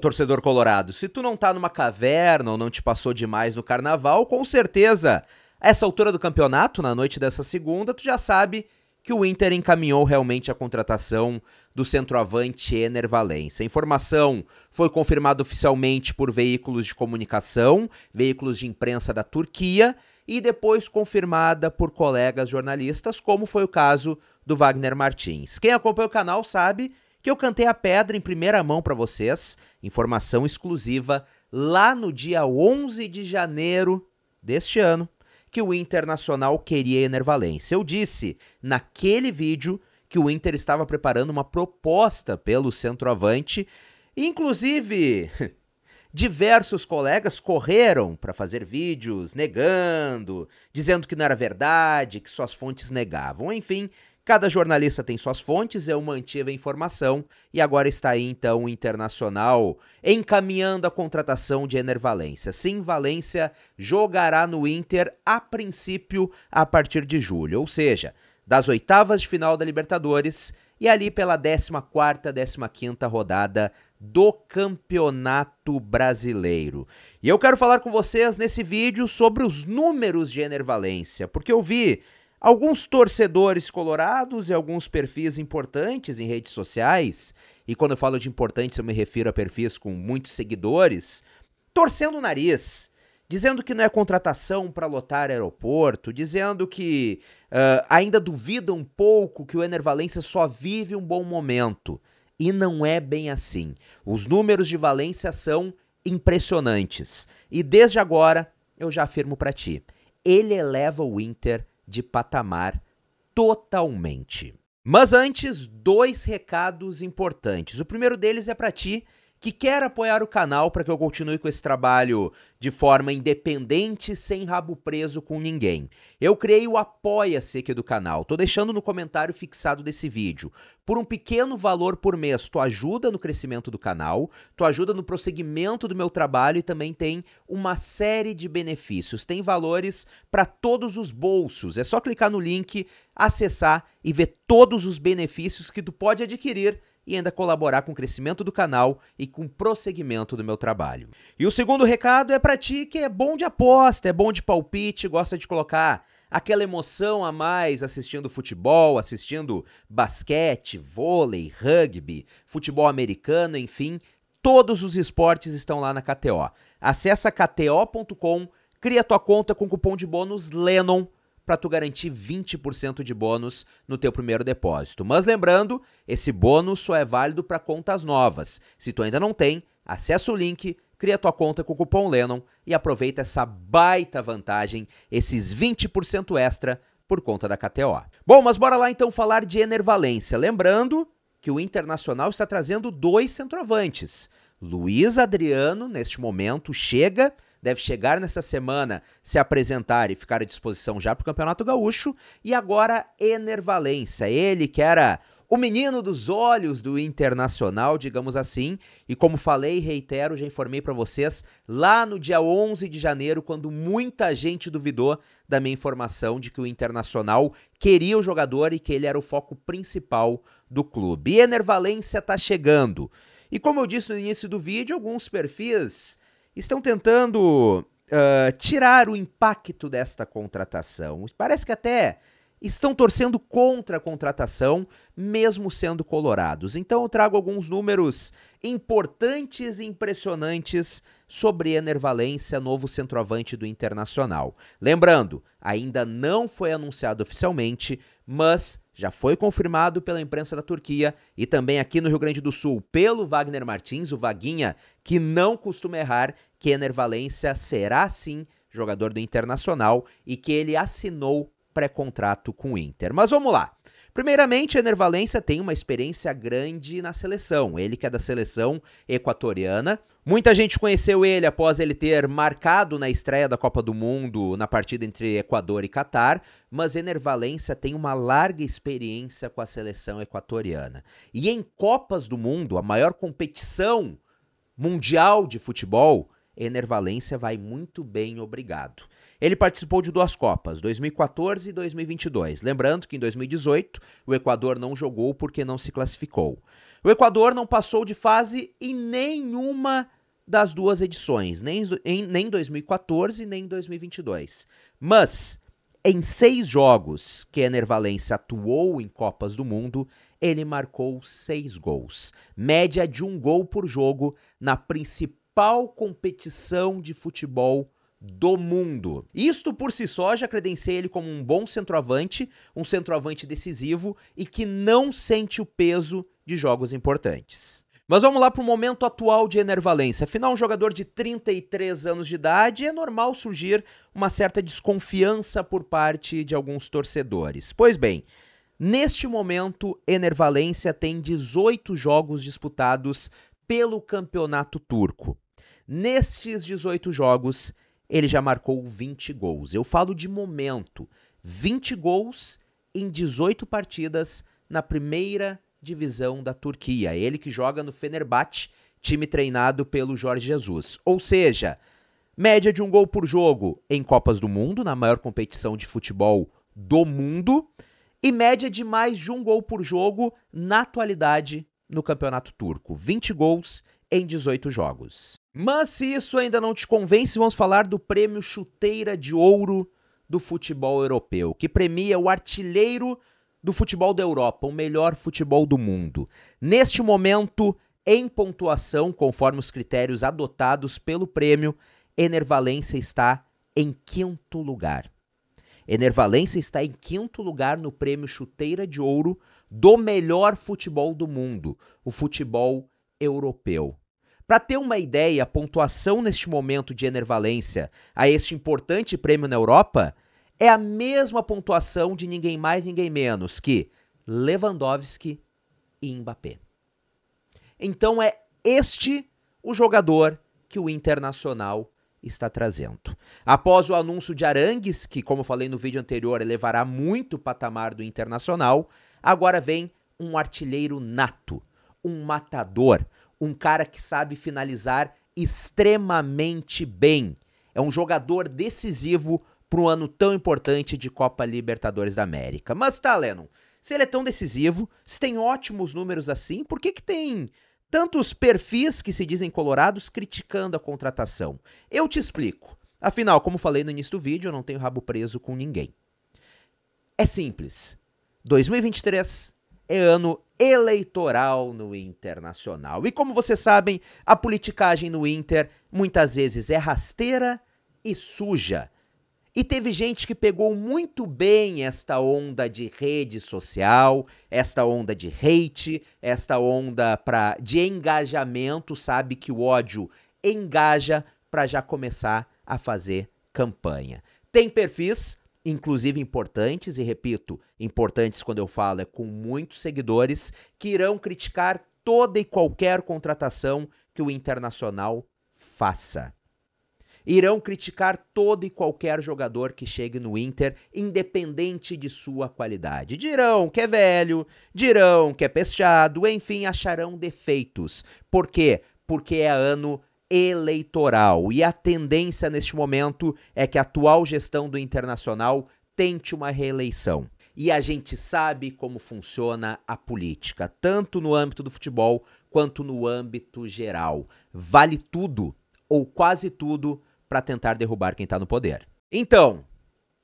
torcedor colorado, se tu não tá numa caverna ou não te passou demais no carnaval, com certeza, a essa altura do campeonato, na noite dessa segunda, tu já sabe que o Inter encaminhou realmente a contratação do centroavante Ener Valencia. A informação foi confirmada oficialmente por veículos de comunicação, veículos de imprensa da Turquia e depois confirmada por colegas jornalistas, como foi o caso do Wagner Martins. Quem acompanha o canal sabe que eu cantei a pedra em primeira mão para vocês, informação exclusiva, lá no dia 11 de janeiro deste ano, que o Internacional queria Enervalência. Eu disse naquele vídeo que o Inter estava preparando uma proposta pelo centroavante, inclusive diversos colegas correram para fazer vídeos negando, dizendo que não era verdade, que suas fontes negavam. Enfim, Cada jornalista tem suas fontes, eu mantive a informação e agora está aí então o Internacional encaminhando a contratação de Ener Valência. Sim, Valência jogará no Inter a princípio a partir de julho, ou seja, das oitavas de final da Libertadores e ali pela 14ª, 15ª rodada do Campeonato Brasileiro. E eu quero falar com vocês nesse vídeo sobre os números de Ener Valência, porque eu vi Alguns torcedores colorados e alguns perfis importantes em redes sociais, e quando eu falo de importantes eu me refiro a perfis com muitos seguidores, torcendo o nariz, dizendo que não é contratação para lotar aeroporto, dizendo que uh, ainda duvida um pouco que o Ener Valência só vive um bom momento. E não é bem assim. Os números de Valência são impressionantes. E desde agora eu já afirmo para ti, ele eleva o Inter de patamar totalmente. Mas antes, dois recados importantes. O primeiro deles é para ti que quer apoiar o canal para que eu continue com esse trabalho de forma independente, sem rabo preso com ninguém. Eu criei o Apoia-se aqui do canal. Tô deixando no comentário fixado desse vídeo. Por um pequeno valor por mês, tu ajuda no crescimento do canal, tu ajuda no prosseguimento do meu trabalho e também tem uma série de benefícios. Tem valores para todos os bolsos. É só clicar no link, acessar e ver todos os benefícios que tu pode adquirir e ainda colaborar com o crescimento do canal e com o prosseguimento do meu trabalho. E o segundo recado é para ti que é bom de aposta, é bom de palpite, gosta de colocar aquela emoção a mais assistindo futebol, assistindo basquete, vôlei, rugby, futebol americano, enfim, todos os esportes estão lá na KTO. Acesse kto.com, cria tua conta com cupom de bônus LENON para tu garantir 20% de bônus no teu primeiro depósito. Mas lembrando, esse bônus só é válido para contas novas. Se tu ainda não tem, acessa o link, cria tua conta com o cupom Lennon e aproveita essa baita vantagem, esses 20% extra por conta da KTO. Bom, mas bora lá então falar de Enervalência. Lembrando que o Internacional está trazendo dois centroavantes. Luiz Adriano, neste momento, chega deve chegar nessa semana, se apresentar e ficar à disposição já para o Campeonato Gaúcho. E agora, Ener Valência, ele que era o menino dos olhos do Internacional, digamos assim. E como falei e reitero, já informei para vocês lá no dia 11 de janeiro, quando muita gente duvidou da minha informação de que o Internacional queria o jogador e que ele era o foco principal do clube. E Ener Valência tá chegando. E como eu disse no início do vídeo, alguns perfis estão tentando uh, tirar o impacto desta contratação. Parece que até estão torcendo contra a contratação, mesmo sendo colorados. Então eu trago alguns números importantes e impressionantes sobre Enervalência, novo centroavante do Internacional. Lembrando, ainda não foi anunciado oficialmente, mas já foi confirmado pela imprensa da Turquia e também aqui no Rio Grande do Sul pelo Wagner Martins, o Vaguinha, que não costuma errar, que Ener Valência será sim jogador do Internacional e que ele assinou pré-contrato com o Inter. Mas vamos lá. Primeiramente, Ener Valencia tem uma experiência grande na seleção. Ele que é da seleção equatoriana. Muita gente conheceu ele após ele ter marcado na estreia da Copa do Mundo na partida entre Equador e Catar, mas Ener Valencia tem uma larga experiência com a seleção equatoriana. E em Copas do Mundo, a maior competição mundial de futebol, Ener Valencia vai muito bem, obrigado. Ele participou de duas Copas, 2014 e 2022. Lembrando que em 2018 o Equador não jogou porque não se classificou. O Equador não passou de fase em nenhuma das duas edições, nem em nem 2014 nem em 2022. Mas em seis jogos que Ener Valencia atuou em Copas do Mundo, ele marcou seis gols, média de um gol por jogo na principal competição de futebol do mundo. Isto por si só já credencia ele como um bom centroavante, um centroavante decisivo e que não sente o peso de jogos importantes. Mas vamos lá para o momento atual de Ener Valência. Afinal, um jogador de 33 anos de idade, é normal surgir uma certa desconfiança por parte de alguns torcedores. Pois bem, neste momento, Ener Valência tem 18 jogos disputados pelo campeonato turco. Nestes 18 jogos, ele já marcou 20 gols. Eu falo de momento: 20 gols em 18 partidas na primeira divisão da Turquia. Ele que joga no Fenerbahçe, time treinado pelo Jorge Jesus. Ou seja, média de um gol por jogo em Copas do Mundo, na maior competição de futebol do mundo, e média de mais de um gol por jogo na atualidade no Campeonato Turco. 20 gols em 18 jogos. Mas se isso ainda não te convence, vamos falar do prêmio Chuteira de Ouro do futebol europeu, que premia o artilheiro do futebol da Europa, o melhor futebol do mundo. Neste momento, em pontuação, conforme os critérios adotados pelo prêmio, Enervalência está em quinto lugar. Enervalência está em quinto lugar no prêmio Chuteira de Ouro do melhor futebol do mundo, o futebol europeu. Para ter uma ideia, a pontuação neste momento de enervalência a este importante prêmio na Europa é a mesma pontuação de ninguém mais, ninguém menos que Lewandowski e Mbappé. Então é este o jogador que o Internacional está trazendo. Após o anúncio de Arangues, que como falei no vídeo anterior, elevará muito o patamar do Internacional, agora vem um artilheiro nato, um matador, um cara que sabe finalizar extremamente bem. É um jogador decisivo para um ano tão importante de Copa Libertadores da América. Mas tá, Lennon, se ele é tão decisivo, se tem ótimos números assim, por que, que tem tantos perfis que se dizem colorados criticando a contratação? Eu te explico. Afinal, como falei no início do vídeo, eu não tenho rabo preso com ninguém. É simples. 2023 é ano eleitoral no Internacional. E como vocês sabem, a politicagem no Inter muitas vezes é rasteira e suja. E teve gente que pegou muito bem esta onda de rede social, esta onda de hate, esta onda pra, de engajamento, sabe que o ódio engaja para já começar a fazer campanha. Tem perfis inclusive importantes, e repito, importantes quando eu falo é com muitos seguidores, que irão criticar toda e qualquer contratação que o Internacional faça. Irão criticar todo e qualquer jogador que chegue no Inter, independente de sua qualidade. Dirão que é velho, dirão que é pesteado, enfim, acharão defeitos. Por quê? Porque é ano eleitoral. E a tendência neste momento é que a atual gestão do Internacional tente uma reeleição. E a gente sabe como funciona a política, tanto no âmbito do futebol quanto no âmbito geral. Vale tudo ou quase tudo para tentar derrubar quem está no poder. Então,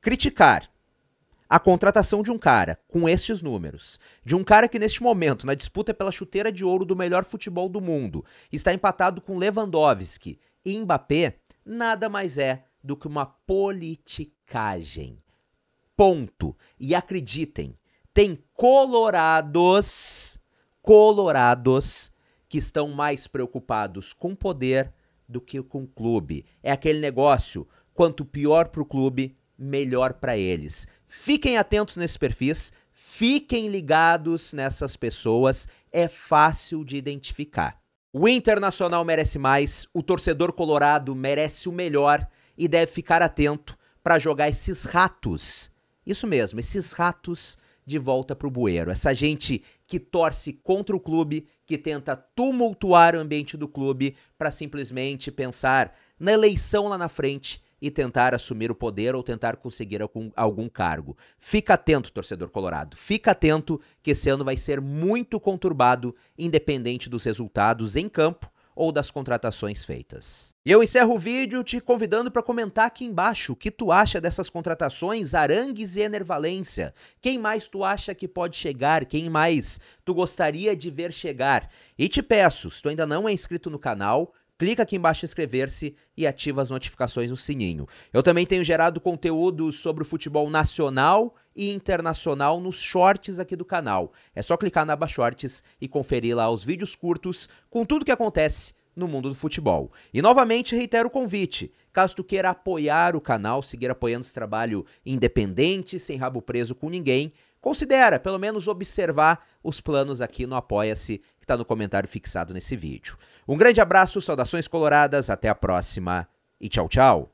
criticar a contratação de um cara com estes números, de um cara que neste momento, na disputa pela chuteira de ouro do melhor futebol do mundo, está empatado com Lewandowski e Mbappé, nada mais é do que uma politicagem. Ponto. E acreditem, tem colorados, colorados que estão mais preocupados com poder do que com o clube. É aquele negócio, quanto pior para o clube, melhor para eles. Fiquem atentos nesses perfis, fiquem ligados nessas pessoas, é fácil de identificar. O Internacional merece mais, o torcedor colorado merece o melhor e deve ficar atento para jogar esses ratos. Isso mesmo, esses ratos de volta para o bueiro. Essa gente que torce contra o clube, que tenta tumultuar o ambiente do clube para simplesmente pensar na eleição lá na frente e tentar assumir o poder ou tentar conseguir algum, algum cargo. Fica atento, torcedor colorado. Fica atento que esse ano vai ser muito conturbado, independente dos resultados em campo ou das contratações feitas. E eu encerro o vídeo te convidando para comentar aqui embaixo o que tu acha dessas contratações Arangues e Enervalência. Quem mais tu acha que pode chegar? Quem mais tu gostaria de ver chegar? E te peço, se tu ainda não é inscrito no canal, clica aqui embaixo em inscrever-se e ativa as notificações no sininho. Eu também tenho gerado conteúdo sobre o futebol nacional e internacional nos shorts aqui do canal. É só clicar na aba shorts e conferir lá os vídeos curtos com tudo que acontece no mundo do futebol. E novamente reitero o convite. Caso tu queira apoiar o canal, seguir apoiando esse trabalho independente, sem rabo preso com ninguém, considera, pelo menos, observar os planos aqui no Apoia-se, que está no comentário fixado nesse vídeo. Um grande abraço, saudações coloradas, até a próxima e tchau, tchau!